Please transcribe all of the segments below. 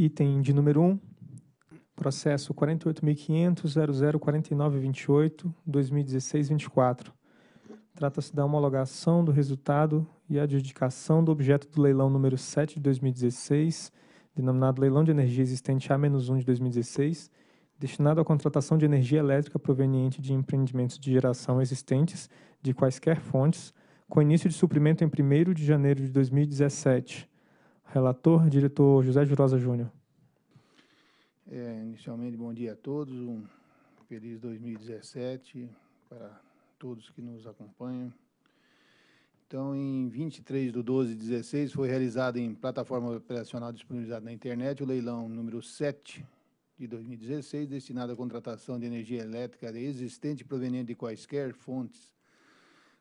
Item de número 1, processo 48.500.004928-2016-24. Trata-se da homologação do resultado e adjudicação do objeto do leilão número 7 de 2016, denominado Leilão de Energia Existente A-1 de 2016, destinado à contratação de energia elétrica proveniente de empreendimentos de geração existentes de quaisquer fontes, com início de suprimento em 1 de janeiro de 2017 Relator, diretor José de Rosa Júnior. É, inicialmente, bom dia a todos. Um feliz 2017 para todos que nos acompanham. Então, em 23 de 12 de 16, foi realizado em plataforma operacional disponibilizada na internet o leilão número 7 de 2016, destinado à contratação de energia elétrica existente proveniente de quaisquer fontes,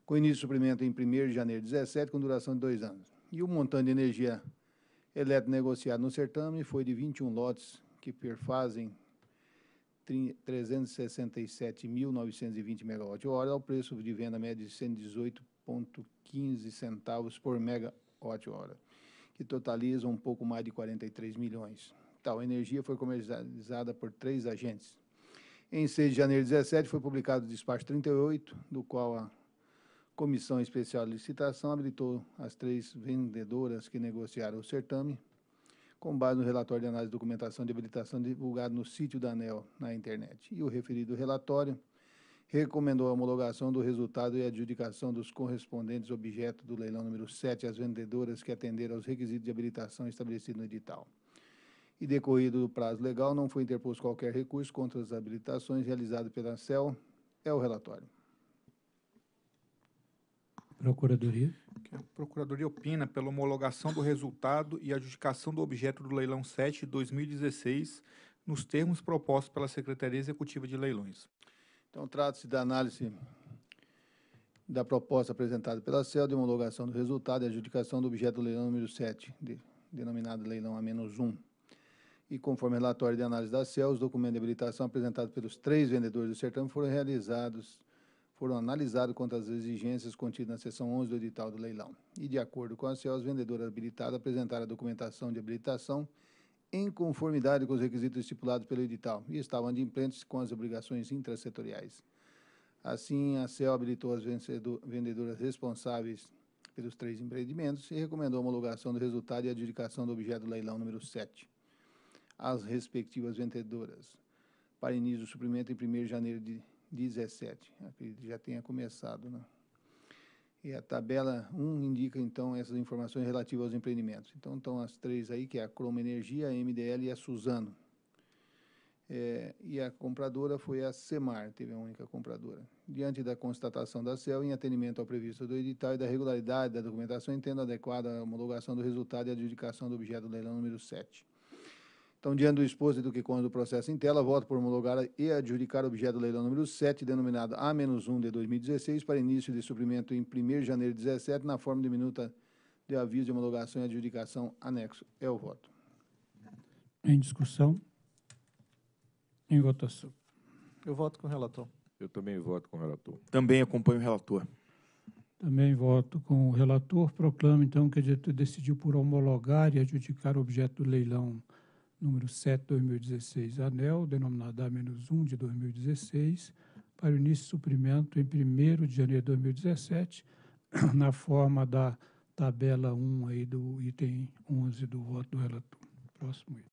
com início de suprimento em 1 de janeiro de 17, com duração de dois anos. E o montante de energia Eletro negociado no certame foi de 21 lotes que perfazem 367.920 megawatt-hora ao preço de venda média de 118,15 centavos por megawatt-hora, que totaliza um pouco mais de 43 milhões. Tal energia foi comercializada por três agentes. Em 6 de janeiro de 17 foi publicado o despacho 38, do qual a Comissão Especial de Licitação habilitou as três vendedoras que negociaram o certame, com base no relatório de análise de documentação de habilitação divulgado no sítio da ANEL na internet. E o referido relatório recomendou a homologação do resultado e adjudicação dos correspondentes objeto do leilão número 7 às vendedoras que atenderam aos requisitos de habilitação estabelecidos no edital. E decorrido do prazo legal, não foi interposto qualquer recurso contra as habilitações realizadas pela CEL. É o relatório. Procuradoria. A Procuradoria opina pela homologação do resultado e adjudicação do objeto do leilão 7 de 2016, nos termos propostos pela Secretaria Executiva de Leilões. Então, trata-se da análise da proposta apresentada pela CEL de homologação do resultado e adjudicação do objeto do leilão número 7, de, denominado leilão A-1. E conforme o relatório de análise da CEL, os documentos de habilitação apresentados pelos três vendedores do certame foram realizados foram analisados quanto às exigências contidas na seção 11 do edital do leilão. E, de acordo com a CEL, as vendedoras habilitadas apresentaram a documentação de habilitação em conformidade com os requisitos estipulados pelo edital e estavam de adimplentes com as obrigações intrasetoriais. Assim, a CEL habilitou as vendedoras responsáveis pelos três empreendimentos e recomendou a homologação do resultado e adjudicação do objeto do leilão número 7 às respectivas vendedoras para início do suprimento em 1 de janeiro de 17. Acredito que já tenha começado, né? E a tabela 1 indica, então, essas informações relativas aos empreendimentos. Então, estão as três aí, que é a Croma Energia, a MDL e a Suzano. É, e a compradora foi a Semar, teve a única compradora. Diante da constatação da CEL, em atendimento ao previsto do edital e da regularidade da documentação, entendo adequada a homologação do resultado e adjudicação do objeto do leilão número 7. Então, diante do exposto e do que consta do processo em tela, voto por homologar e adjudicar o objeto do leilão número 7, denominado A-1 de 2016, para início de suprimento em 1 de janeiro de 2017, na forma de minuta de aviso de homologação e adjudicação anexo. É o voto. Em discussão. Em votação. Eu voto com o relator. Eu também voto com o relator. Também acompanho o relator. Também voto com o relator. Proclamo, então, que a diretoria decidiu por homologar e adjudicar o objeto do leilão número 7, de 2016, ANEL, denominada A-1 de 2016, para o início de suprimento em 1 de janeiro de 2017, na forma da tabela 1 aí do item 11 do voto do relator. Próximo item.